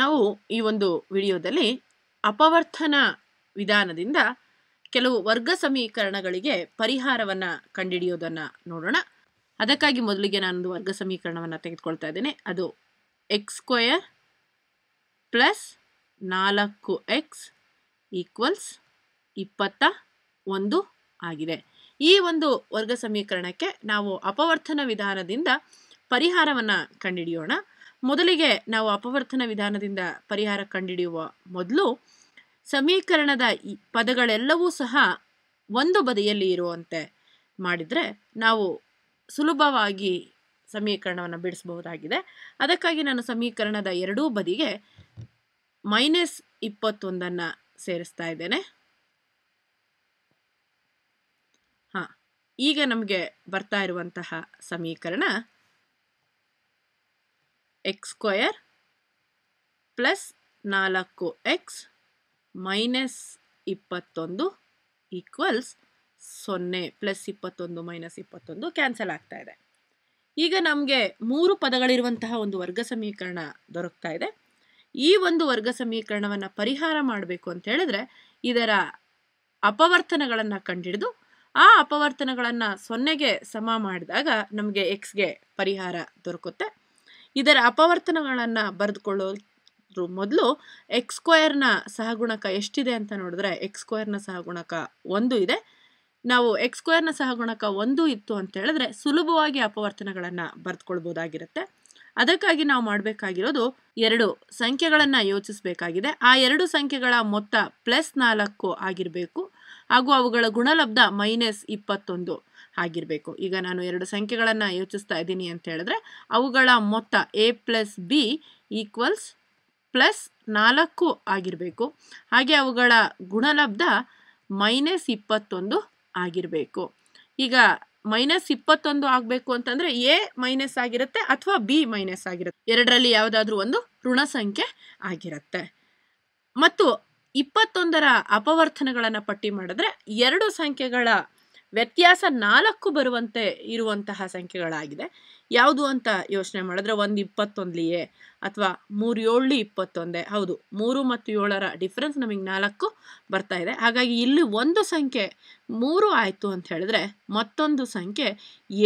ನಾವು ಈ ಒಂದು ವಿಡಿಯೋದಲ್ಲಿ ಅಪವರ್ತನ ವಿಧಾನದಿಂದ ಕೆಲವು ವರ್ಗ ಸಮೀಕರಣಗಳಿಗೆ ಪರಿಹಾರವನ್ನು ಕಂಡುಹಿಡಿಯೋದನ್ನು ನೋಡೋಣ ಅದಕ್ಕಾಗಿ ಮೊದಲಿಗೆ ನಾನೊಂದು ವರ್ಗ ಸಮೀಕರಣವನ್ನು ತೆಗೆದುಕೊಳ್ತಾ ಇದ್ದೇನೆ ಅದು ಎಕ್ಸ್ ಸ್ಕ್ವಯರ್ ಪ್ಲಸ್ ನಾಲ್ಕು ಎಕ್ಸ್ ಈಕ್ವಲ್ಸ್ ಇಪ್ಪತ್ತ ಒಂದು ಆಗಿದೆ ಈ ಒಂದು ವರ್ಗ ಸಮೀಕರಣಕ್ಕೆ ನಾವು ಅಪವರ್ತನ ವಿಧಾನದಿಂದ ಪರಿಹಾರವನ್ನು ಕಂಡುಹಿಡಿಯೋಣ ಮೊದಲಿಗೆ ನಾವು ಅಪವರ್ತನ ವಿಧಾನದಿಂದ ಪರಿಹಾರ ಕಂಡುಹಿಡಿಯುವ ಮೊದಲು ಸಮೀಕರಣದ ಪದಗಳೆಲ್ಲವೂ ಸಹ ಒಂದು ಬದಿಯಲ್ಲಿ ಇರುವಂತೆ ಮಾಡಿದರೆ ನಾವು ಸುಲಭವಾಗಿ ಸಮೀಕರಣವನ್ನು ಬಿಡಿಸಬಹುದಾಗಿದೆ ಅದಕ್ಕಾಗಿ ನಾನು ಸಮೀಕರಣದ ಎರಡೂ ಬದಿಗೆ ಮೈನಸ್ ಇಪ್ಪತ್ತೊಂದನ್ನು ಸೇರಿಸ್ತಾ ಇದ್ದೇನೆ ಹಾಂ ಈಗ ನಮಗೆ ಬರ್ತಾ ಇರುವಂತಹ ಸಮೀಕರಣ ಎಕ್ಸ್ ಸ್ಕ್ವಯರ್ ಪ್ಲಸ್ ನಾಲ್ಕು ಎಕ್ಸ್ ಮೈನಸ್ ಇಪ್ಪತ್ತೊಂದು ಈಕ್ವಲ್ಸ್ ಸೊನ್ನೆ ಪ್ಲಸ್ ಇಪ್ಪತ್ತೊಂದು ಮೈನಸ್ ಇಪ್ಪತ್ತೊಂದು ಕ್ಯಾನ್ಸಲ್ ಆಗ್ತಾ ಇದೆ ಈಗ ನಮಗೆ ಮೂರು ಪದಗಳಿರುವಂತಹ ಒಂದು ವರ್ಗ ಸಮೀಕರಣ ದೊರಕ್ತಾ ಇದೆ ಈ ಒಂದು ವರ್ಗ ಸಮೀಕರಣವನ್ನು ಪರಿಹಾರ ಮಾಡಬೇಕು ಅಂತ ಹೇಳಿದ್ರೆ ಇದರ ಅಪವರ್ತನಗಳನ್ನು ಕಂಡಿಡಿದು ಆ ಅಪವರ್ತನಗಳನ್ನು ಸೊನ್ನೆಗೆ ಸಮ ಮಾಡಿದಾಗ ನಮಗೆ ಎಕ್ಸ್ಗೆ ಪರಿಹಾರ ದೊರಕುತ್ತೆ ಇದರ ಅಪವರ್ತನಗಳನ್ನು ಬರೆದುಕೊಳ್ಳೋದ್ರ ಮೊದಲು ಎಕ್ಸ್ ಸ್ಕ್ವಯರ್ನ ಸಹಗುಣಕ ಎಷ್ಟಿದೆ ಅಂತ ನೋಡಿದ್ರೆ ಎಕ್ಸ್ ಸ್ಕ್ವಯರ್ನ ಸಹಗುಣಕ ಒಂದು ಇದೆ ನಾವು ಎಕ್ಸ್ ಸ್ಕ್ವಯರ್ನ ಸಹಗುಣಕ ಒಂದು ಇತ್ತು ಅಂತ ಹೇಳಿದ್ರೆ ಸುಲಭವಾಗಿ ಅಪವರ್ತನಗಳನ್ನು ಬರೆದುಕೊಳ್ಬೋದಾಗಿರುತ್ತೆ ಅದಕ್ಕಾಗಿ ನಾವು ಮಾಡಬೇಕಾಗಿರೋದು ಎರಡು ಸಂಖ್ಯೆಗಳನ್ನು ಯೋಚಿಸಬೇಕಾಗಿದೆ ಆ ಎರಡು ಸಂಖ್ಯೆಗಳ ಮೊತ್ತ ಪ್ಲಸ್ ನಾಲ್ಕು ಆಗಿರಬೇಕು ಹಾಗೂ ಅವುಗಳ ಗುಣಲಬ್ಧ ಮೈನಸ್ ಇಪ್ಪತ್ತೊಂದು ಆಗಿರಬೇಕು ಈಗ ನಾನು ಎರಡು ಸಂಖ್ಯೆಗಳನ್ನು ಯೋಚಿಸ್ತಾ ಇದ್ದೀನಿ ಅಂತ ಹೇಳಿದ್ರೆ ಅವುಗಳ ಮೊತ್ತ a plus b equals plus ನಾಲ್ಕು ಆಗಿರಬೇಕು ಹಾಗೆ ಅವುಗಳ ಗುಣಲಬ್ಧ ಮೈನಸ್ ಇಪ್ಪತ್ತೊಂದು ಆಗಿರಬೇಕು ಈಗ ಮೈನಸ್ ಇಪ್ಪತ್ತೊಂದು ಆಗಬೇಕು ಅಂತಂದರೆ ಎ ಮೈನಸ್ ಆಗಿರುತ್ತೆ ಅಥವಾ ಬಿ ಮೈನಸ್ ಆಗಿರುತ್ತೆ ಎರಡರಲ್ಲಿ ಯಾವುದಾದ್ರೂ ಒಂದು ಋಣ ಸಂಖ್ಯೆ ಆಗಿರುತ್ತೆ ಮತ್ತು ಇಪ್ಪತ್ತೊಂದರ ಅಪವರ್ತನಗಳನ್ನು ಪಟ್ಟಿ ಮಾಡಿದ್ರೆ ಎರಡು ಸಂಖ್ಯೆಗಳ ವ್ಯತ್ಯಾಸ ನಾಲ್ಕು ಬರುವಂತೆ ಇರುವಂತಹ ಸಂಖ್ಯೆಗಳಾಗಿದೆ ಯಾವುದು ಅಂತ ಯೋಚನೆ ಮಾಡಿದ್ರೆ ಒಂದು ಇಪ್ಪತ್ತೊಂದ್ಲಿಯೇ ಅಥವಾ ಮೂರು ಏಳು ಇಪ್ಪತ್ತೊಂದೇ ಹೌದು ಮೂರು ಮತ್ತು ಏಳರ ಡಿಫ್ರೆನ್ಸ್ ನಮಗೆ ನಾಲ್ಕು ಬರ್ತಾ ಇದೆ ಹಾಗಾಗಿ ಇಲ್ಲಿ ಒಂದು ಸಂಖ್ಯೆ ಮೂರು ಆಯಿತು ಅಂತ ಹೇಳಿದ್ರೆ ಮತ್ತೊಂದು ಸಂಖ್ಯೆ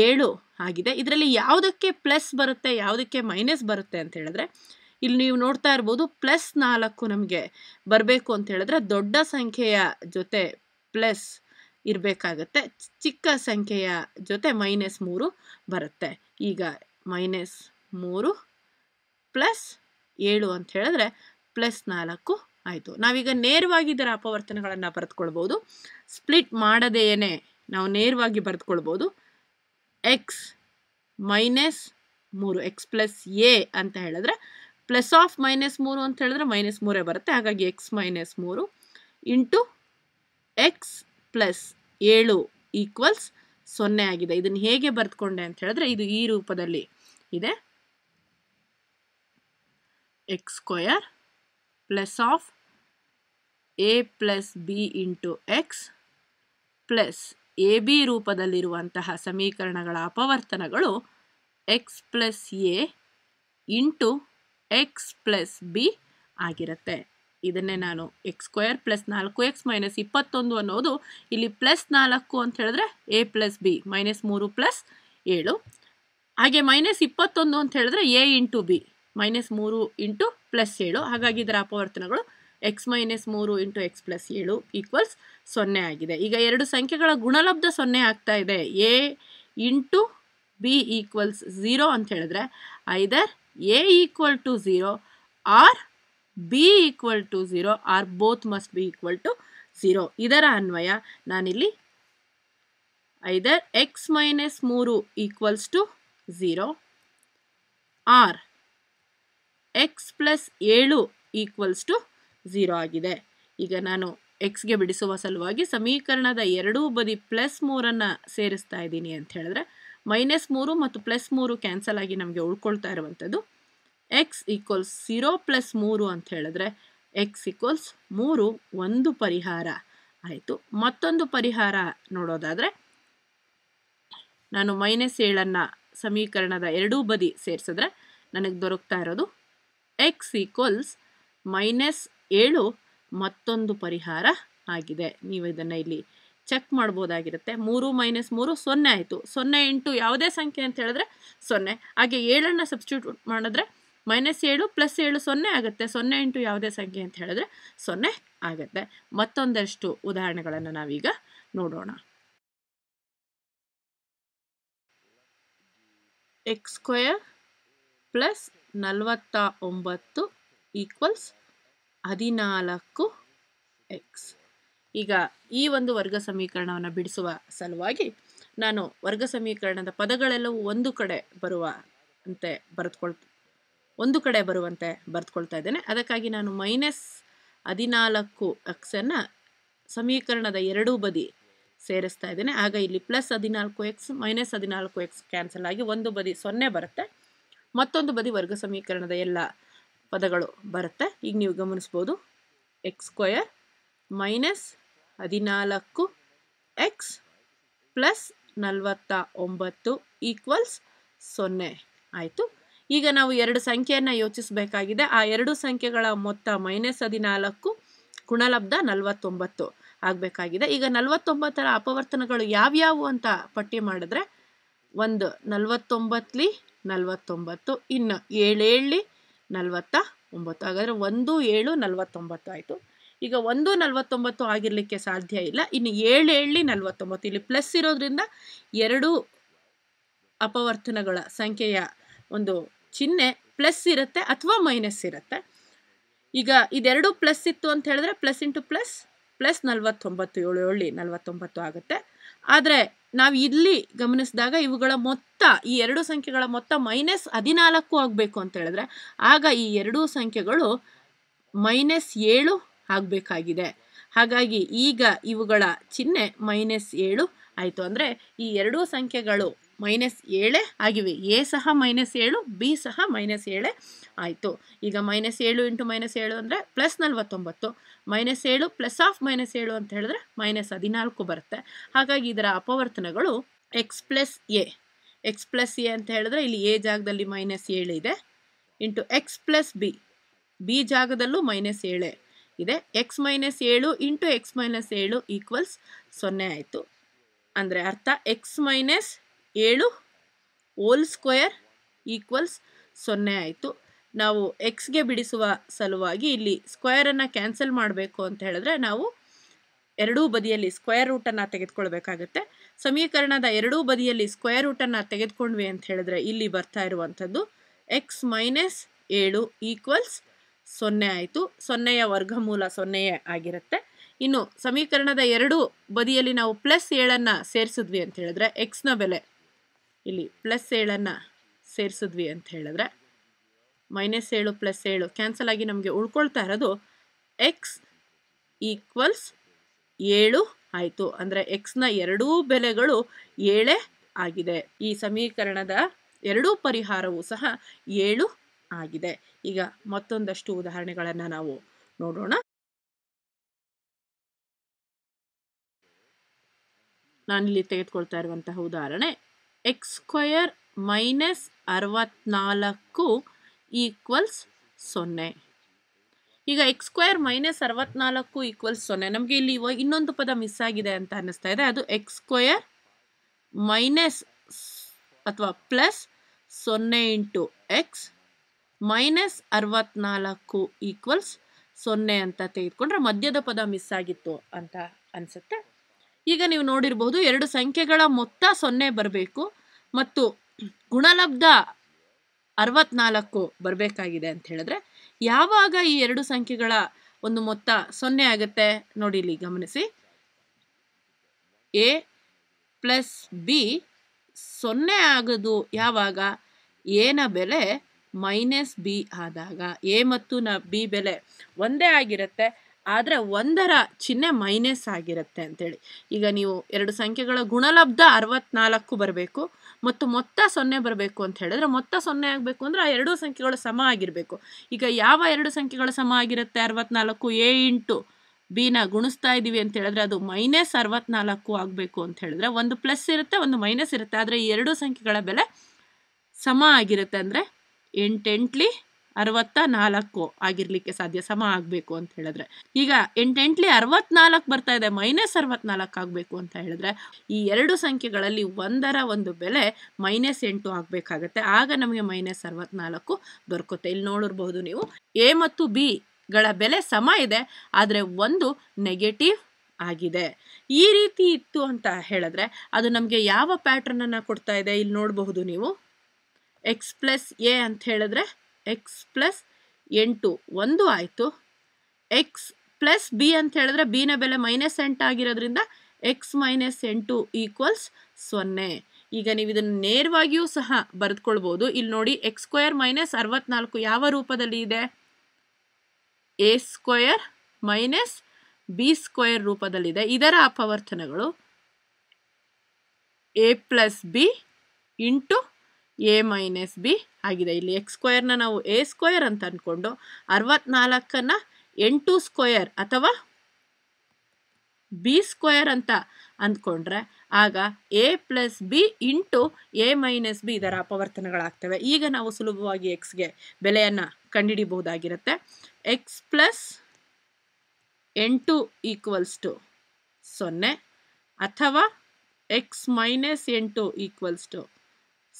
ಏಳು ಆಗಿದೆ ಇದರಲ್ಲಿ ಯಾವುದಕ್ಕೆ ಪ್ಲಸ್ ಬರುತ್ತೆ ಯಾವುದಕ್ಕೆ ಮೈನಸ್ ಬರುತ್ತೆ ಅಂತ ಹೇಳಿದ್ರೆ ಇಲ್ಲಿ ನೀವು ನೋಡ್ತಾ ಇರ್ಬೋದು ಪ್ಲಸ್ ನಾಲ್ಕು ನಮಗೆ ಬರಬೇಕು ಅಂತ ಹೇಳಿದ್ರೆ ದೊಡ್ಡ ಸಂಖ್ಯೆಯ ಜೊತೆ ಪ್ಲಸ್ ಇರಬೇಕಾಗತ್ತೆ ಚಿಕ್ಕ ಸಂಖ್ಯೆಯ ಜೊತೆ ಮೈನಸ್ ಮೂರು ಬರುತ್ತೆ ಈಗ ಮೈನಸ್ ಮೂರು ಪ್ಲಸ್ ಏಳು ಅಂತ ಹೇಳಿದ್ರೆ ಪ್ಲಸ್ ನಾಲ್ಕು ಆಯಿತು ನಾವೀಗ ನೇರವಾಗಿ ಇದರ ಅಪವರ್ತನಗಳನ್ನು ಬರೆದುಕೊಳ್ಬೋದು ಸ್ಪ್ಲಿಟ್ ಮಾಡದೆಯೇ ನಾವು ನೇರವಾಗಿ ಬರೆದುಕೊಳ್ಬೋದು ಎಕ್ಸ್ ಮೈನಸ್ ಮೂರು ಎಕ್ಸ್ ಪ್ಲಸ್ ಎ ಅಂತ ಹೇಳಿದ್ರೆ ಪ್ಲಸ್ ಆಫ್ ಮೈನಸ್ ಮೂರು ಅಂತ ಹೇಳಿದ್ರೆ ಮೈನಸ್ ಮೂರೇ ಬರುತ್ತೆ ಹಾಗಾಗಿ ಎಕ್ಸ್ ಮೈನಸ್ ಮೂರು ಇಂಟು ಎಕ್ಸ್ ಪ್ಲಸ್ ಏಳು ಈಕ್ವಲ್ಸ್ ಸೊನ್ನೆ ಆಗಿದೆ ಇದನ್ನು ಹೇಗೆ ಬರೆದುಕೊಂಡೆ ಅಂತ ಹೇಳಿದ್ರೆ ಇದು ಈ ರೂಪದಲ್ಲಿ ಇದೆ x square plus of a plus b into x plus a b ರೂಪದಲ್ಲಿರುವಂತಹ ಸಮೀಕರಣಗಳ ಅಪವರ್ತನಗಳು x plus a into x plus b ಆಗಿರುತ್ತೆ ಇದನ್ನೇ ನಾನು ಎಕ್ಸ್ ಸ್ಕ್ವೇರ್ ಪ್ಲಸ್ ನಾಲ್ಕು ಎಕ್ಸ್ ಮೈನಸ್ ಇಪ್ಪತ್ತೊಂದು ಅನ್ನೋದು ಇಲ್ಲಿ ಪ್ಲಸ್ ನಾಲ್ಕು ಅಂತ ಹೇಳಿದ್ರೆ ಎ ಪ್ಲಸ್ ಬಿ ಮೈನಸ್ ಮೂರು ಪ್ಲಸ್ ಏಳು ಹಾಗೆ ಮೈನಸ್ ಇಪ್ಪತ್ತೊಂದು ಅಂತ ಹೇಳಿದ್ರೆ ಎ ಇಂಟು ಬಿ ಮೈನಸ್ ಮೂರು ಇಂಟು ಪ್ಲಸ್ ಏಳು ಹಾಗಾಗಿ ಇದರ ಅಪವರ್ತನಗಳು ಎಕ್ಸ್ ಮೈನಸ್ ಮೂರು ಇಂಟು ಎಕ್ಸ್ ಪ್ಲಸ್ ಏಳು ಈಕ್ವಲ್ಸ್ ಸೊನ್ನೆ ಆಗಿದೆ ಈಗ ಎರಡು ಸಂಖ್ಯೆಗಳ ಗುಣಲಬ್ಧ ಸೊನ್ನೆ ಆಗ್ತಾ ಇದೆ a into b equals zero ಅಂತ ಹೇಳಿದ್ರೆ either a equal to zero or b equal to zero or both must be equal to zero ಇದರ ಅನ್ವಯ ನಾನಿಲ್ಲಿ ಐದರ್ ಎಕ್ಸ್ ಮೈನಸ್ ಮೂರು equals to zero or x plus ಏಳು equals to zero ಆಗಿದೆ ಈಗ ನಾನು ಎಕ್ಸ್ಗೆ ಬಿಡಿಸುವ ಸಲುವಾಗಿ ಸಮೀಕರಣದ ಎರಡೂ ಬದಿ ಪ್ಲಸ್ ಮೂರನ್ನು ಸೇರಿಸ್ತಾ ಇದ್ದೀನಿ ಅಂತ ಹೇಳಿದ್ರೆ ಮೈನಸ್ ಮೂರು ಮತ್ತು ಪ್ಲಸ್ ಮೂರು ಕ್ಯಾನ್ಸಲ್ ಆಗಿ ನಮಗೆ ಉಳ್ಕೊಳ್ತಾ ಇರುವಂಥದ್ದು ಎಕ್ಸ್ ಈಕ್ವಲ್ಸ್ ಝೀರೋ ಪ್ಲಸ್ ಮೂರು ಅಂತ ಹೇಳಿದ್ರೆ ಎಕ್ಸ್ ಈಕ್ವಲ್ಸ್ ಮೂರು ಒಂದು ಪರಿಹಾರ ಆಯಿತು ಮತ್ತೊಂದು ಪರಿಹಾರ ನೋಡೋದಾದರೆ ನಾನು ಮೈನಸ್ ಏಳನ್ನು ಸಮೀಕರಣದ ಎರಡೂ ಬದಿ ಸೇರಿಸಿದ್ರೆ ನನಗೆ ದೊರಕ್ತಾ ಇರೋದು ಎಕ್ಸ್ ಈಕ್ವಲ್ಸ್ ಮೈನಸ್ ಏಳು ಮತ್ತೊಂದು ಪರಿಹಾರ ಆಗಿದೆ ನೀವು ಇದನ್ನು ಇಲ್ಲಿ ಚೆಕ್ ಮಾಡ್ಬೋದಾಗಿರುತ್ತೆ ಮೂರು ಮೈನಸ್ ಮೂರು ಸೊನ್ನೆ ಆಯಿತು ಸೊನ್ನೆ ಇಂಟು ಯಾವುದೇ ಸಂಖ್ಯೆ ಅಂತ ಹೇಳಿದ್ರೆ ಸೊನ್ನೆ ಹಾಗೆ ಏಳನ್ನು ಸಬ್ಸ್ಟಿಟ್ಯೂಟ್ ಮಾಡಿದ್ರೆ ಮೈನಸ್ ಏಳು ಪ್ಲಸ್ ಏಳು ಸೊನ್ನೆ ಆಗುತ್ತೆ ಸೊನ್ನೆ ಇಂಟು ಯಾವುದೇ ಸಂಖ್ಯೆ ಅಂತ ಹೇಳಿದ್ರೆ ಸೊನ್ನೆ ಆಗುತ್ತೆ ಮತ್ತೊಂದಷ್ಟು ಉದಾಹರಣೆಗಳನ್ನು ನಾವೀಗ ನೋಡೋಣ ಎಕ್ಸ್ ಸ್ಕ್ವಯರ್ ಪ್ಲಸ್ ನಲವತ್ತ ಒಂಬತ್ತು ಈಕ್ವಲ್ಸ್ ಹದಿನಾಲ್ಕು ಎಕ್ಸ್ ಈಗ ಈ ಒಂದು ವರ್ಗ ಸಮೀಕರಣವನ್ನು ಬಿಡಿಸುವ ಸಲುವಾಗಿ ನಾನು ವರ್ಗ ಸಮೀಕರಣದ ಪದಗಳೆಲ್ಲವೂ ಒಂದು ಕಡೆ ಬರುವ ಅಂತೆ ಬರೆದುಕೊಳ್ತೀನಿ ಒಂದು ಕಡೆ ಬರುವಂತೆ ಬರೆದುಕೊಳ್ತಾ ಇದ್ದೇನೆ ಅದಕ್ಕಾಗಿ ನಾನು ಮೈನಸ್ ಹದಿನಾಲ್ಕು ಎಕ್ಸನ್ನು ಸಮೀಕರಣದ ಎರಡೂ ಬದಿ ಸೇರಿಸ್ತಾ ಇದ್ದೇನೆ ಆಗ ಇಲ್ಲಿ ಪ್ಲಸ್ ಹದಿನಾಲ್ಕು ಎಕ್ಸ್ ಮೈನಸ್ ಹದಿನಾಲ್ಕು ಎಕ್ಸ್ ಕ್ಯಾನ್ಸಲ್ ಆಗಿ ಒಂದು ಬದಿ ಸೊನ್ನೆ ಬರುತ್ತೆ ಮತ್ತೊಂದು ಬದಿ ವರ್ಗ ಸಮೀಕರಣದ ಎಲ್ಲ ಪದಗಳು ಬರುತ್ತೆ ಈಗ ನೀವು ಗಮನಿಸ್ಬೋದು ಎಕ್ಸ್ ಸ್ಕ್ವಯರ್ ಮೈನಸ್ ಹದಿನಾಲ್ಕು ಎಕ್ಸ್ ಪ್ಲಸ್ ನಲವತ್ತ ಒಂಬತ್ತು ಈಕ್ವಲ್ಸ್ ಸೊನ್ನೆ ಆಯಿತು ಈಗ ನಾವು ಎರಡು ಸಂಖ್ಯೆಯನ್ನು ಯೋಚಿಸಬೇಕಾಗಿದೆ ಆ ಎರಡು ಸಂಖ್ಯೆಗಳ ಮೊತ್ತ ಮೈನಸ್ ಹದಿನಾಲ್ಕು ಗುಣಲಬ್ಧ ನಲವತ್ತೊಂಬತ್ತು ಆಗಬೇಕಾಗಿದೆ ಈಗ ನಲವತ್ತೊಂಬತ್ತರ ಅಪವರ್ತನಗಳು ಯಾವ್ಯಾವು ಅಂತ ಪಟ್ಟಿ ಮಾಡಿದ್ರೆ ಒಂದು ನಲವತ್ತೊಂಬತ್ತಲಿ ನಲವತ್ತೊಂಬತ್ತು ಇನ್ನು ಏಳೇಳಿ ನಲವತ್ತ ಒಂಬತ್ತು ಹಾಗಾದರೆ ಒಂದು ಏಳು ನಲವತ್ತೊಂಬತ್ತು ಆಯಿತು ಈಗ ಒಂದು ನಲವತ್ತೊಂಬತ್ತು ಆಗಿರಲಿಕ್ಕೆ ಸಾಧ್ಯ ಇಲ್ಲ ಇನ್ನು ಏಳು ಏಳಿ ನಲವತ್ತೊಂಬತ್ತು ಇಲ್ಲಿ ಪ್ಲಸ್ ಇರೋದ್ರಿಂದ ಎರಡು ಅಪವರ್ತನಗಳ ಸಂಖ್ಯೆಯ ಒಂದು ಚಿಹ್ನೆ ಪ್ಲಸ್ ಇರುತ್ತೆ ಅಥವಾ ಮೈನಸ್ ಇರುತ್ತೆ ಈಗ ಇದೆರಡು ಪ್ಲಸ್ ಇತ್ತು ಅಂತ ಹೇಳಿದ್ರೆ ಪ್ಲಸ್ ಇಂಟು ಪ್ಲಸ್ ಪ್ಲಸ್ ನಲ್ವತ್ತೊಂಬತ್ತು ಏಳು ಏಳು ನಲವತ್ತೊಂಬತ್ತು ಆಗುತ್ತೆ ಆದರೆ ನಾವು ಇಲ್ಲಿ ಗಮನಿಸಿದಾಗ ಇವುಗಳ ಮೊತ್ತ ಈ ಎರಡು ಸಂಖ್ಯೆಗಳ ಮೊತ್ತ ಮೈನಸ್ ಹದಿನಾಲ್ಕು ಆಗಬೇಕು ಅಂತ ಹೇಳಿದ್ರೆ ಆಗ ಈ ಎರಡೂ ಸಂಖ್ಯೆಗಳು ಮೈನಸ್ ಏಳು ಆಗಬೇಕಾಗಿದೆ ಹಾಗಾಗಿ ಈಗ ಇವುಗಳ ಚಿಹ್ನೆ ಮೈನಸ್ ಏಳು ಆಯಿತು ಅಂದರೆ ಈ ಎರಡೂ ಸಂಖ್ಯೆಗಳು ಮೈನಸ್ ಏಳೇ ಆಗಿವೆ ಎ ಸಹ ಮೈನಸ್ ಏಳು ಬಿ ಸಹ ಮೈನಸ್ ಏಳೇ ಆಯಿತು ಈಗ ಮೈನಸ್ ಏಳು ಇಂಟು ಮೈನಸ್ ಏಳು ಅಂದರೆ ಪ್ಲಸ್ ನಲ್ವತ್ತೊಂಬತ್ತು ಮೈನಸ್ ಏಳು ಪ್ಲಸ್ ಆಫ್ ಮೈನಸ್ ಏಳು ಅಂತ ಹೇಳಿದ್ರೆ ಮೈನಸ್ ಹದಿನಾಲ್ಕು ಬರುತ್ತೆ ಹಾಗಾಗಿ ಇದರ ಅಪವರ್ತನಗಳು x plus a x plus a ಅಂತ ಹೇಳಿದ್ರೆ ಇಲ್ಲಿ ಎ ಜಾಗದಲ್ಲಿ ಮೈನಸ್ ಏಳು ಇದೆ into x plus b b ಜಾಗದಲ್ಲೂ ಮೈನಸ್ ಏಳೇ ಇದೆ ಎಕ್ಸ್ ಮೈನಸ್ ಏಳು ಇಂಟು ಎಕ್ಸ್ ಮೈನಸ್ ಏಳು ಈಕ್ವಲ್ಸ್ ಸೊನ್ನೆ ಆಯಿತು ಅಂದರೆ ಅರ್ಥ ಎಕ್ಸ್ ಮೈನಸ್ ಏಳು ಓಲ್ ಸ್ಕ್ವೇರ್ ಈಕ್ವಲ್ಸ್ ಸೊನ್ನೆ ಆಯಿತು ನಾವು ಎಕ್ಸ್ಗೆ ಬಿಡಿಸುವ ಸಲುವಾಗಿ ಇಲ್ಲಿ ಸ್ಕ್ವೇರನ್ನು ಕ್ಯಾನ್ಸಲ್ ಮಾಡಬೇಕು ಅಂತ ಹೇಳಿದ್ರೆ ನಾವು ಎರಡೂ ಬದಿಯಲ್ಲಿ ಸ್ಕ್ವೇರ್ ರೂಟನ್ನು ತೆಗೆದುಕೊಳ್ಬೇಕಾಗುತ್ತೆ ಸಮೀಕರಣದ ಎರಡೂ ಬದಿಯಲ್ಲಿ ಸ್ಕ್ವೇರ್ ರೂಟನ್ನು ತೆಗೆದುಕೊಂಡ್ವಿ ಅಂತ ಹೇಳಿದ್ರೆ ಇಲ್ಲಿ ಬರ್ತಾ ಇರುವಂಥದ್ದು ಎಕ್ಸ್ ಮೈನಸ್ ಏಳು ಈಕ್ವಲ್ಸ್ ಸೊನ್ನೆ ಆಯಿತು ಸೊನ್ನೆಯ ವರ್ಗಮೂಲ ಸೊನ್ನೆಯೇ ಆಗಿರುತ್ತೆ ಇನ್ನು ಸಮೀಕರಣದ ಎರಡೂ ಬದಿಯಲ್ಲಿ ನಾವು ಪ್ಲಸ್ ಏಳನ್ನು ಸೇರಿಸಿದ್ವಿ ಅಂತ ಹೇಳಿದ್ರೆ ಎಕ್ಸ್ನ ಬೆಲೆ ಇಲ್ಲಿ ಪ್ಲಸ್ ಏಳನ್ನು ಸೇರಿಸಿದ್ವಿ ಅಂತ ಹೇಳಿದ್ರೆ ಮೈನಸ್ ಏಳು ಪ್ಲಸ್ ಏಳು ಕ್ಯಾನ್ಸಲ್ ಆಗಿ ನಮಗೆ ಉಳ್ಕೊಳ್ತಾ ಇರೋದು ಎಕ್ಸ್ ಈಕ್ವಲ್ಸ್ ಏಳು ಆಯಿತು ಅಂದರೆ ಎಕ್ಸ್ನ ಎರಡೂ ಬೆಲೆಗಳು ಏಳೇ ಆಗಿದೆ ಈ ಸಮೀಕರಣದ ಎರಡೂ ಪರಿಹಾರವೂ ಸಹ ಏಳು ಆಗಿದೆ ಈಗ ಮತ್ತೊಂದಷ್ಟು ಉದಾಹರಣೆಗಳನ್ನು ನಾವು ನೋಡೋಣ ನಾನಿಲ್ಲಿ ತೆಗೆದುಕೊಳ್ತಾ ಇರುವಂತಹ ಉದಾಹರಣೆ ಎಕ್ಸ್ ಸ್ಕ್ವಯರ್ ಮೈನಸ್ ಅರವತ್ನಾಲ್ಕು ಈಕ್ವಲ್ಸ್ ಸೊನ್ನೆ ಈಗ ಎಕ್ಸ್ ಸ್ಕ್ವಯರ್ ಮೈನಸ್ ಅರವತ್ನಾಲ್ಕು ಈಕ್ವಲ್ಸ್ ಸೊನ್ನೆ ನಮಗೆ ಇಲ್ಲಿ ಇನ್ನೊಂದು ಪದ ಮಿಸ್ ಆಗಿದೆ ಅಂತ ಅನ್ನಿಸ್ತಾ ಇದೆ ಅದು ಎಕ್ಸ್ ಸ್ಕ್ವಯರ್ ಮೈನಸ್ ಅಥವಾ ಪ್ಲಸ್ ಸೊನ್ನೆ ಇಂಟು ಎಕ್ಸ್ ಮೈನಸ್ ಅರವತ್ನಾಲ್ಕು ಈಕ್ವಲ್ಸ್ ಸೊನ್ನೆ ಅಂತ ತೆಗೆದುಕೊಂಡ್ರೆ ಮಧ್ಯದ ಪದ ಮಿಸ್ ಆಗಿತ್ತು ಅಂತ ಅನಿಸುತ್ತೆ ಈಗ ನೀವು ನೋಡಿರಬಹುದು ಎರಡು ಸಂಖ್ಯೆಗಳ ಮೊತ್ತ ಸೊನ್ನೆ ಬರಬೇಕು ಮತ್ತು ಗುಣಲಬ್ಧ ಅರವತ್ನಾಲ್ಕು ಬರಬೇಕಾಗಿದೆ ಅಂತ ಹೇಳಿದ್ರೆ ಯಾವಾಗ ಈ ಎರಡು ಸಂಖ್ಯೆಗಳ ಒಂದು ಮೊತ್ತ ಸೊನ್ನೆ ಆಗುತ್ತೆ ನೋಡಿ ಇಲ್ಲಿ ಗಮನಿಸಿ ಎ ಪ್ಲಸ್ ಬಿ ಸೊನ್ನೆ ಆಗೋದು ಯಾವಾಗ ಎನ ಬೆಲೆ ಮೈನಸ್ ಬಿ ಆದಾಗ ಎ ಮತ್ತು ನ ಬಿ ಬೆಲೆ ಒಂದೇ ಆಗಿರುತ್ತೆ ಆದರೆ ಒಂದರ ಚಿಹ್ನೆ ಮೈನಸ್ ಆಗಿರುತ್ತೆ ಅಂತೇಳಿ ಈಗ ನೀವು ಎರಡು ಸಂಖ್ಯೆಗಳ ಗುಣಲಬ್ಧ ಅರವತ್ನಾಲ್ಕು ಬರಬೇಕು ಮತ್ತು ಮೊತ್ತ ಸೊನ್ನೆ ಬರಬೇಕು ಅಂತ ಹೇಳಿದ್ರೆ ಮೊತ್ತ ಸೊನ್ನೆ ಆಗಬೇಕು ಅಂದರೆ ಆ ಎರಡೂ ಸಂಖ್ಯೆಗಳು ಸಮ ಆಗಿರಬೇಕು ಈಗ ಯಾವ ಎರಡು ಸಂಖ್ಯೆಗಳು ಸಮ ಆಗಿರುತ್ತೆ ಅರವತ್ನಾಲ್ಕು ಎ ಇಂಟು ಬಿನ ಗುಣಿಸ್ತಾ ಇದ್ದೀವಿ ಅಂತ ಹೇಳಿದ್ರೆ ಅದು ಮೈನಸ್ ಅರವತ್ನಾಲ್ಕು ಆಗಬೇಕು ಅಂತ ಹೇಳಿದ್ರೆ ಒಂದು ಪ್ಲಸ್ ಇರುತ್ತೆ ಒಂದು ಮೈನಸ್ ಇರುತ್ತೆ ಆದರೆ ಈ ಎರಡೂ ಸಂಖ್ಯೆಗಳ ಬೆಲೆ ಸಮ ಆಗಿರುತ್ತೆ ಅಂದರೆ ಎಂಟೆಂಟ್ಲಿ ಅರವತ್ತ ನಾಲ್ಕು ಆಗಿರಲಿಕ್ಕೆ ಸಾಧ್ಯ ಸಮ ಆಗಬೇಕು ಅಂತ ಹೇಳಿದ್ರೆ ಈಗ ಎಂಟೆಂಟ್ಲಿ ಅರವತ್ನಾಲ್ಕು ಬರ್ತಾ ಇದೆ ಮೈನಸ್ ಅರವತ್ನಾಲ್ಕು ಆಗಬೇಕು ಅಂತ ಹೇಳಿದ್ರೆ ಈ ಎರಡು ಸಂಖ್ಯೆಗಳಲ್ಲಿ ಒಂದರ ಒಂದು ಬೆಲೆ ಮೈನಸ್ ಎಂಟು ಆಗಬೇಕಾಗತ್ತೆ ಆಗ ನಮಗೆ ಮೈನಸ್ ಅರವತ್ನಾಲ್ಕು ದೊರಕುತ್ತೆ ಇಲ್ಲಿ ನೋಡಿರ್ಬಹುದು ನೀವು ಎ ಮತ್ತು ಬಿ ಗಳ ಬೆಲೆ ಸಮ ಇದೆ ಆದರೆ ಒಂದು ನೆಗೆಟಿವ್ ಆಗಿದೆ ಈ ರೀತಿ ಇತ್ತು ಅಂತ ಹೇಳಿದ್ರೆ ಅದು ನಮಗೆ ಯಾವ ಪ್ಯಾಟ್ರನನ್ನು ಕೊಡ್ತಾ ಇದೆ ಇಲ್ಲಿ ನೋಡಬಹುದು ನೀವು ಎಕ್ಸ್ ಪ್ಲಸ್ ಎ ಅಂತ ಹೇಳಿದ್ರೆ ಎಕ್ಸ್ ಪ್ಲಸ್ ಎಂಟು ಒಂದು ಆಯಿತು ಎಕ್ಸ್ ಪ್ಲಸ್ ಬಿ ಅಂತ ಹೇಳಿದ್ರೆ ಬಿನ ಬೆಲೆ ಮೈನಸ್ ಎಂಟು ಆಗಿರೋದ್ರಿಂದ ಎಕ್ಸ್ ಮೈನಸ್ ಎಂಟು ಈಕ್ವಲ್ಸ್ ಸೊನ್ನೆ ಈಗ ನೀವು ಇದನ್ನು ನೇರವಾಗಿಯೂ ಸಹ ಬರೆದ್ಕೊಳ್ಬೋದು ಇಲ್ಲಿ ನೋಡಿ ಎಕ್ಸ್ ಸ್ಕ್ವಯರ್ ಮೈನಸ್ ಅರವತ್ನಾಲ್ಕು ಯಾವ ರೂಪದಲ್ಲಿ ಇದೆ a square minus b square ರೂಪದಲ್ಲಿದೆ ಇದರ ಅಪವರ್ತನಗಳು a plus b into a minus b ಆಗಿದೆ ಇಲ್ಲಿ ಎಕ್ಸ್ ಸ್ಕ್ವಯರ್ನ ನಾವು ಎ ಸ್ಕ್ವಯರ್ ಅಂತ ಅಂದ್ಕೊಂಡು ಅರವತ್ನಾಲ್ಕನ್ನು ಎಂಟು ಸ್ಕ್ವಯರ್ ಅಥವಾ ಬಿ ಸ್ಕ್ವಯರ್ ಅಂತ ಅಂದ್ಕೊಂಡ್ರೆ ಆಗ a plus b into a minus b ಇದರ ಅಪವರ್ತನಗಳಾಗ್ತವೆ ಈಗ ನಾವು ಸುಲಭವಾಗಿ ಎಕ್ಸ್ಗೆ ಬೆಲೆಯನ್ನು ಕಂಡುಹಿಡಿಯಬಹುದಾಗಿರುತ್ತೆ ಎಕ್ಸ್ ಪ್ಲಸ್ ಎಂಟು ಈಕ್ವಲ್ಸ್ ಟು ಸೊನ್ನೆ ಅಥವಾ ಎಕ್ಸ್ ಮೈನಸ್ ಎಂಟು ಈಕ್ವಲ್ಸ್ ಟು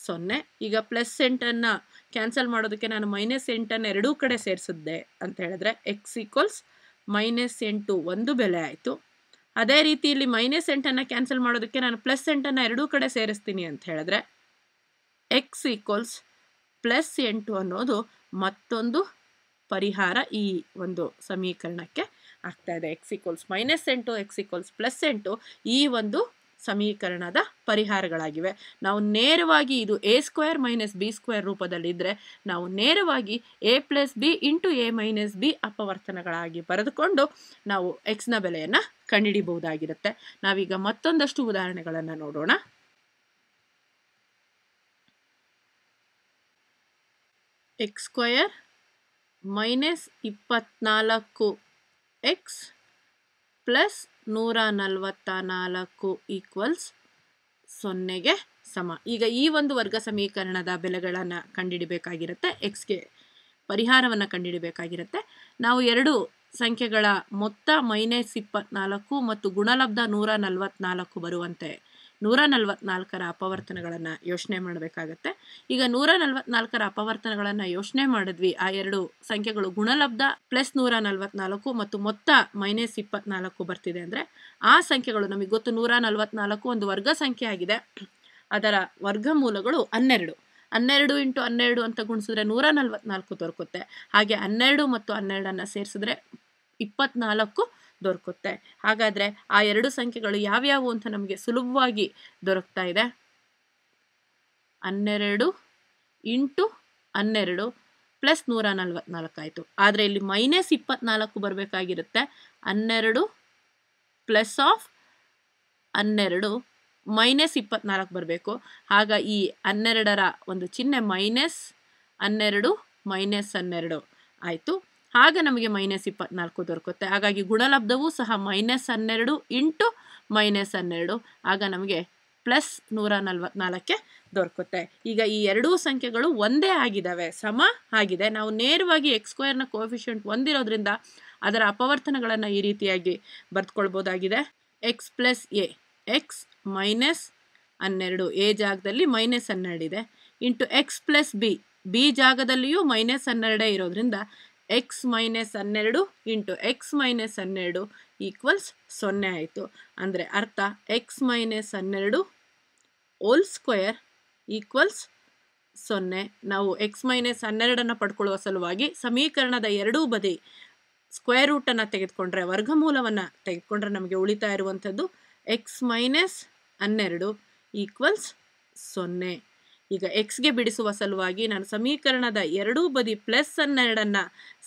ಸೊನ್ನೆ ಈಗ ಪ್ಲಸ್ ಎಂಟನ್ನು ಕ್ಯಾನ್ಸಲ್ ಮಾಡೋದಕ್ಕೆ ನಾನು ಮೈನಸ್ ಎಂಟನ್ನು ಎರಡೂ ಕಡೆ ಸೇರಿಸಿದ್ದೆ ಅಂತ ಹೇಳಿದ್ರೆ ಎಕ್ಸ್ ಈಕ್ವಲ್ಸ್ ಮೈನಸ್ ಎಂಟು ಒಂದು ಬೆಲೆ ಆಯಿತು ಅದೇ ರೀತಿ ಇಲ್ಲಿ ಮೈನಸ್ ಎಂಟನ್ನು ಕ್ಯಾನ್ಸಲ್ ಮಾಡೋದಕ್ಕೆ ನಾನು ಪ್ಲಸ್ ಎಂಟನ್ನು ಎರಡೂ ಕಡೆ ಸೇರಿಸ್ತೀನಿ ಅಂತ ಹೇಳಿದ್ರೆ ಎಕ್ಸ್ ಈಕ್ವಲ್ಸ್ ಪ್ಲಸ್ ಎಂಟು ಅನ್ನೋದು ಮತ್ತೊಂದು ಪರಿಹಾರ ಈ ಒಂದು ಸಮೀಕರಣಕ್ಕೆ ಆಗ್ತಾ ಇದೆ ಎಕ್ಸ್ ಈಕ್ವಲ್ಸ್ ಮೈನಸ್ ಎಂಟು ಎಕ್ಸ್ ಈಕ್ವಲ್ಸ್ ಪ್ಲಸ್ ಎಂಟು ಈ ಒಂದು ಸಮೀಕರಣದ ಪರಿಹಾರಗಳಾಗಿವೆ ನಾವು ನೇರವಾಗಿ ಇದು a square minus b square ರೂಪದಲ್ಲಿದ್ದರೆ ನಾವು ನೇರವಾಗಿ a plus b into a minus b ಅಪವರ್ತನಗಳಾಗಿ ಬರೆದುಕೊಂಡು ನಾವು ಎಕ್ಸ್ನ ಬೆಲೆಯನ್ನು ಕಂಡುಹಿಡಿಯಬಹುದಾಗಿರುತ್ತೆ ನಾವೀಗ ಮತ್ತೊಂದಷ್ಟು ಉದಾಹರಣೆಗಳನ್ನು ನೋಡೋಣ ಎಕ್ಸ್ ಸ್ಕ್ವಯರ್ ಮೈನಸ್ ಇಪ್ಪತ್ನಾಲ್ಕು ಎಕ್ಸ್ ಪ್ಲಸ್ ನೂರ ನಲವತ್ತ ನಾಲ್ಕು ಈಕ್ವಲ್ಸ್ ಸೊನ್ನೆಗೆ ಸಮ ಈಗ ಈ ಒಂದು ವರ್ಗ ಸಮೀಕರಣದ ಬೆಲೆಗಳನ್ನು ಕಂಡುಹಿಡಬೇಕಾಗಿರುತ್ತೆ ಎಕ್ಸ್ಗೆ ಪರಿಹಾರವನ್ನು ಕಂಡುಹಿಡಬೇಕಾಗಿರುತ್ತೆ ನಾವು ಎರಡು ಸಂಖ್ಯೆಗಳ ಮೊತ್ತ ಮೈನಸ್ ಇಪ್ಪತ್ನಾಲ್ಕು ಮತ್ತು ಗುಣಲಬ್ಧ ನೂರ ನಲವತ್ತ್ನಾಲ್ಕು ಬರುವಂತೆ ನೂರ ನಲವತ್ನಾಲ್ಕರ ಅಪವರ್ತನಗಳನ್ನು ಯೋಚನೆ ಮಾಡಬೇಕಾಗತ್ತೆ ಈಗ ನೂರ ನಲವತ್ನಾಲ್ಕರ ಅಪವರ್ತನಗಳನ್ನು ಯೋಚನೆ ಮಾಡಿದ್ವಿ ಆ ಎರಡು ಸಂಖ್ಯೆಗಳು ಗುಣಲಬ್ಧ ಪ್ಲಸ್ ನೂರ ನಲವತ್ನಾಲ್ಕು ಮತ್ತು ಮೊತ್ತ ಮೈನಸ್ ಇಪ್ಪತ್ನಾಲ್ಕು ಬರ್ತಿದೆ ಅಂದರೆ ಆ ಸಂಖ್ಯೆಗಳು ನಮಗೆ ಗೊತ್ತು ನೂರ ನಲವತ್ನಾಲ್ಕು ಒಂದು ವರ್ಗ ಸಂಖ್ಯೆ ಆಗಿದೆ ಅದರ ವರ್ಗ ಮೂಲಗಳು ಹನ್ನೆರಡು ಹನ್ನೆರಡು ಇಂಟು ಹನ್ನೆರಡು ಅಂತ ಗುಣಿಸಿದ್ರೆ ನೂರ ನಲವತ್ನಾಲ್ಕು ದೊರಕುತ್ತೆ ಹಾಗೆ ಹನ್ನೆರಡು ಮತ್ತು ಹನ್ನೆರಡನ್ನು ಸೇರಿಸಿದ್ರೆ ಇಪ್ಪತ್ನಾಲ್ಕು ದೊರಕುತ್ತೆ ಹಾಗಾದರೆ ಆ ಎರಡು ಸಂಖ್ಯೆಗಳು ಯಾವ್ಯಾವು ಅಂತ ನಮಗೆ ಸುಲಭವಾಗಿ ದೊರಕ್ತಾ ಇದೆ ಹನ್ನೆರಡು ಇಂಟು ಹನ್ನೆರಡು ಪ್ಲಸ್ ನೂರ ನಲ್ವತ್ನಾಲ್ಕು ಆಯಿತು ಆದರೆ ಇಲ್ಲಿ ಮೈನಸ್ ಇಪ್ಪತ್ನಾಲ್ಕು ಬರಬೇಕಾಗಿರುತ್ತೆ ಹನ್ನೆರಡು ಪ್ಲಸ್ ಆಫ್ ಹನ್ನೆರಡು ಮೈನಸ್ ಇಪ್ಪತ್ನಾಲ್ಕು ಬರಬೇಕು ಆಗ ಈ ಹನ್ನೆರಡರ ಒಂದು ಚಿಹ್ನೆ ಮೈನಸ್ ಹನ್ನೆರಡು ಮೈನಸ್ ಹನ್ನೆರಡು ಆಯಿತು ಆಗ ನಮಗೆ ಮೈನಸ್ ಇಪ್ಪತ್ನಾಲ್ಕು ದೊರಕುತ್ತೆ ಹಾಗಾಗಿ ಗುಣಲಬ್ಧವೂ ಸಹ ಮೈನಸ್ ಹನ್ನೆರಡು ಇಂಟು ಮೈನಸ್ ಹನ್ನೆರಡು ಆಗ ನಮಗೆ ಪ್ಲಸ್ ನೂರ ನಲ್ವತ್ನಾಲ್ಕಕ್ಕೆ ದೊರಕುತ್ತೆ ಈಗ ಈ ಎರಡೂ ಸಂಖ್ಯೆಗಳು ಒಂದೇ ಆಗಿದ್ದಾವೆ ಸಮ ಆಗಿದೆ ನಾವು ನೇರವಾಗಿ ಎಕ್ಸ್ಕ್ವೈರ್ನ ಕೋಫಿಷಿಯಂಟ್ ಹೊಂದಿರೋದ್ರಿಂದ ಅದರ ಅಪವರ್ತನಗಳನ್ನು ಈ ರೀತಿಯಾಗಿ ಬರೆದುಕೊಳ್ಬೋದಾಗಿದೆ x plus a x minus ಹನ್ನೆರಡು ಎ ಜಾಗದಲ್ಲಿ ಮೈನಸ್ ಹನ್ನೆರಡು ಇದೆ into x plus b b ಜಾಗದಲ್ಲಿಯೂ ಮೈನಸ್ ಹನ್ನೆರಡೇ ಇರೋದ್ರಿಂದ ಎಕ್ಸ್ ಮೈನಸ್ ಹನ್ನೆರಡು ಇಂಟು ಎಕ್ಸ್ ಮೈನಸ್ ಹನ್ನೆರಡು ಈಕ್ವಲ್ಸ್ ಸೊನ್ನೆ ಆಯಿತು ಅಂದರೆ ಅರ್ಥ ಎಕ್ಸ್ ಮೈನಸ್ ಹನ್ನೆರಡು ಓಲ್ ಸ್ಕ್ವೇರ್ ಈಕ್ವಲ್ಸ್ ಸೊನ್ನೆ ನಾವು ಎಕ್ಸ್ ಮೈನಸ್ ಹನ್ನೆರಡನ್ನು ಪಡ್ಕೊಳ್ಳುವ ಸಲುವಾಗಿ ಸಮೀಕರಣದ ಎರಡೂ ಬದಿ ಸ್ಕ್ವೇರ್ ರೂಟನ್ನು ತೆಗೆದುಕೊಂಡ್ರೆ ವರ್ಗಮೂಲವನ್ನು ತೆಗೆದುಕೊಂಡ್ರೆ ನಮಗೆ ಉಳಿತಾ ಇರುವಂಥದ್ದು ಎಕ್ಸ್ ಮೈನಸ್ ಹನ್ನೆರಡು ಈಕ್ವಲ್ಸ್ ಸೊನ್ನೆ ಈಗ ಎಕ್ಸ್ಗೆ ಬಿಡಿಸುವ ಸಲುವಾಗಿ ನಾನು ಸಮೀಕರಣದ ಎರಡೂ ಬದಿ ಪ್ಲಸ್ ಹನ್ನೆರಡನ್ನು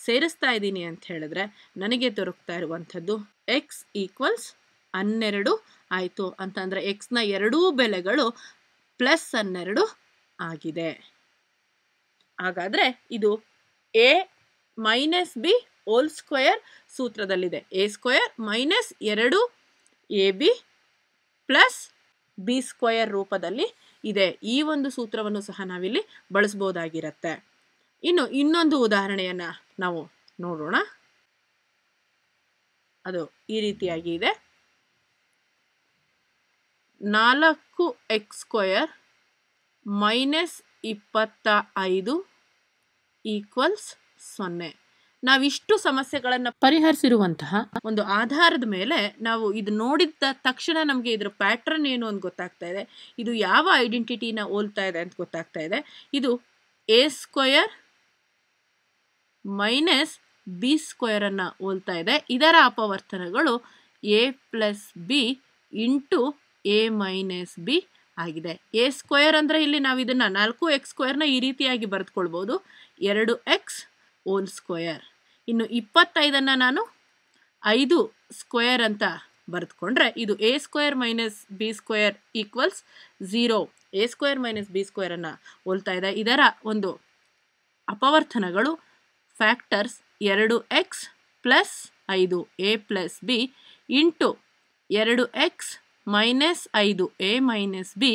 ಸೇರಿಸ್ತಾ ಇದ್ದೀನಿ ಅಂತ ಹೇಳಿದ್ರೆ ನನಗೆ ದೊರಕ್ತಾ ಇರುವಂಥದ್ದು ಎಕ್ಸ್ ಈಕ್ವಲ್ಸ್ ಹನ್ನೆರಡು ಆಯಿತು ಅಂತಂದರೆ ಎಕ್ಸ್ನ ಎರಡೂ ಬೆಲೆಗಳು ಪ್ಲಸ್ ಹನ್ನೆರಡು ಆಗಿದೆ ಹಾಗಾದರೆ ಇದು a minus b whole square ಸೂತ್ರದಲ್ಲಿದೆ ಎ ಸ್ಕ್ವಯರ್ ಮೈನಸ್ ಎರಡು a b plus b square ರೂಪದಲ್ಲಿ ಇದೆ ಈ ಒಂದು ಸೂತ್ರವನ್ನು ಸಹ ನಾವಿಲ್ಲಿ ಬಳಸ್ಬೋದಾಗಿರತ್ತೆ ಇನ್ನು ಇನ್ನೊಂದು ಉದಾಹರಣೆಯನ್ನು ನಾವು ನೋಡೋಣ ಅದು ಈ ರೀತಿಯಾಗಿ ಇದೆ ನಾಲ್ಕು ಎಕ್ಸ್ ಸ್ಕ್ವಯರ್ ಮೈನಸ್ ಇಪ್ಪತ್ತ ಐದು ಈಕ್ವಲ್ಸ್ ಸೊನ್ನೆ ನಾವಿಷ್ಟು ಸಮಸ್ಯೆಗಳನ್ನ ಪರಿಹರಿಸಿರುವಂತಹ ಒಂದು ಆಧಾರದ ಮೇಲೆ ನಾವು ಇದು ನೋಡಿದ ತಕ್ಷಣ ನಮಗೆ ಇದರ ಪ್ಯಾಟ್ರನ್ ಏನು ಅಂತ ಗೊತ್ತಾಗ್ತಾ ಇದೆ ಇದು ಯಾವ ಐಡೆಂಟಿಟಿನ ಹೋಲ್ತಾ ಇದೆ ಅಂತ ಗೊತ್ತಾಗ್ತಾ ಇದೆ ಇದು a square minus b square ಅನ್ನ ಹೋಲ್ತಾ ಇದೆ ಇದರ ಅಪವರ್ತನಗಳು a plus b into a minus b ಆಗಿದೆ ಎ ಸ್ಕ್ವಯರ್ ಅಂದ್ರೆ ಇಲ್ಲಿ ನಾವು ಇದನ್ನು ನಾಲ್ಕು ಎಕ್ಸ್ ಸ್ಕ್ವಯರ್ನ ಈ ರೀತಿಯಾಗಿ ಬರೆದುಕೊಳ್ಬಹುದು ಎರಡು ಎಕ್ಸ್ ಓಲ್ ಸ್ಕ್ವೇರ್ ಇನ್ನು ಇಪ್ಪತ್ತೈದನ್ನು ನಾನು ಐದು ಸ್ಕ್ವೇರ್ ಅಂತ ಬರೆದುಕೊಂಡ್ರೆ ಇದು a square minus b square equals zero a square minus b ಸ್ಕ್ವೇರನ್ನು ಹೋಲ್ತಾ ಇದೆ ಇದರ ಒಂದು ಅಪವರ್ತನಗಳು ಫ್ಯಾಕ್ಟರ್ಸ್ ಎರಡು ಎಕ್ಸ್ ಪ್ಲಸ್ ಐದು ಎ ಪ್ಲಸ್ ಬಿ ಇಂಟು ಎರಡು ಎಕ್ಸ್ ಮೈನಸ್ ಐದು a minus b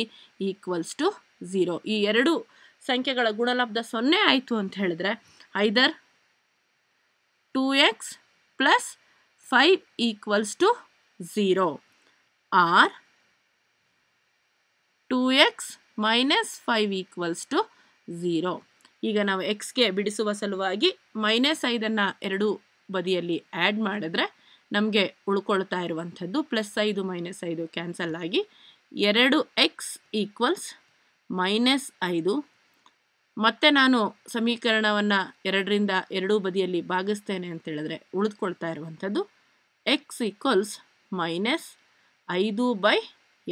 equals to zero ಈ ಎರಡು ಸಂಖ್ಯೆಗಳ ಗುಣಲಬ್ಧ ಸೊನ್ನೆ ಆಯಿತು ಅಂತ ಹೇಳಿದ್ರೆ either 2x plus 5 equals to 0 or 2x minus five equals to zero ಈಗ ನಾವು ಎಕ್ಸ್ಗೆ ಬಿಡಿಸುವ ಸಲುವಾಗಿ ಮೈನಸ್ ಐದನ್ನು ಎರಡು ಬದಿಯಲ್ಲಿ ಆ್ಯಡ್ ಮಾಡಿದ್ರೆ ನಮಗೆ ಉಳ್ಕೊಳ್ತಾ ಇರುವಂಥದ್ದು ಪ್ಲಸ್ ಐದು ಮೈನಸ್ ಐದು ಕ್ಯಾನ್ಸಲ್ ಆಗಿ ಎರಡು ಎಕ್ಸ್ ಈಕ್ವಲ್ಸ್ ಮೈನಸ್ ಐದು ಮತ್ತೆ ನಾನು ಸಮೀಕರಣವನ್ನು ಎರಡರಿಂದ ಎರಡೂ ಬದಿಯಲ್ಲಿ ಭಾಗಿಸ್ತೇನೆ ಅಂತ ಹೇಳಿದ್ರೆ ಉಳಿದುಕೊಳ್ತಾ ಇರುವಂಥದ್ದು ಎಕ್ಸ್ ಈಕ್ವಲ್ಸ್ ಮೈನಸ್ ಐದು ಬೈ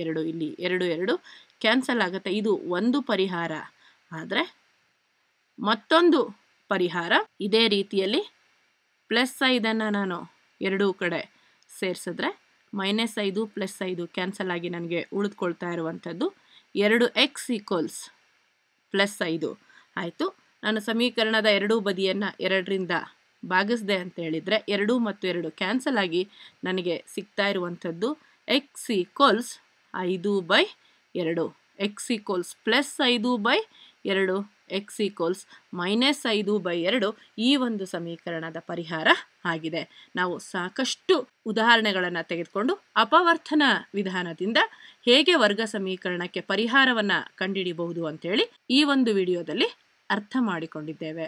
ಎರಡು ಇಲ್ಲಿ ಎರಡು ಎರಡು ಕ್ಯಾನ್ಸಲ್ ಆಗುತ್ತೆ ಇದು ಒಂದು ಪರಿಹಾರ ಆದರೆ ಮತ್ತೊಂದು ಪರಿಹಾರ ಇದೇ ರೀತಿಯಲ್ಲಿ ಪ್ಲಸ್ ಐದನ್ನು ನಾನು ಎರಡೂ ಕಡೆ ಸೇರಿಸಿದ್ರೆ ಮೈನಸ್ ಐದು ಪ್ಲಸ್ ಐದು ಕ್ಯಾನ್ಸಲ್ ಆಗಿ ನನಗೆ ಉಳಿದುಕೊಳ್ತಾ ಇರುವಂಥದ್ದು ಎರಡು ಎಕ್ಸ್ ಈಕ್ವಲ್ಸ್ ಪ್ಲಸ್ ಐದು ಆಯಿತು ನಾನು ಸಮೀಕರಣದ ಎರಡೂ ಬದಿಯನ್ನು ಎರಡರಿಂದ ಭಾಗಿಸಿದೆ ಅಂತ ಹೇಳಿದರೆ ಎರಡು ಮತ್ತು ಎರಡು ಕ್ಯಾನ್ಸಲ್ ಆಗಿ ನನಗೆ ಸಿಗ್ತಾ ಇರುವಂಥದ್ದು ಎಕ್ಸ್ ಈಕ್ವಲ್ಸ್ ಐದು ಬೈ ಎರಡು ಎಕ್ಸ್ ಈಕ್ವಲ್ಸ್ ಪ್ಲಸ್ ಐದು ಬೈ ಎರಡು ಎಕ್ಸ್ ಈಕ್ವಲ್ಸ್ ಮೈನಸ್ ಐದು ಬೈ ಎರಡು ಈ ಒಂದು ಸಮೀಕರಣದ ಪರಿಹಾರ ಆಗಿದೆ ನಾವು ಸಾಕಷ್ಟು ಉದಾಹರಣೆಗಳನ್ನು ತೆಗೆದುಕೊಂಡು ಅಪವರ್ತನ ವಿಧಾನದಿಂದ ಹೇಗೆ ವರ್ಗ ಸಮೀಕರಣಕ್ಕೆ ಪರಿಹಾರವನ್ನು ಕಂಡುಹಿಡಿಯಬಹುದು ಅಂತೇಳಿ ಈ ಒಂದು ವಿಡಿಯೋದಲ್ಲಿ ಅರ್ಥ ಮಾಡಿಕೊಂಡಿದ್ದೇವೆ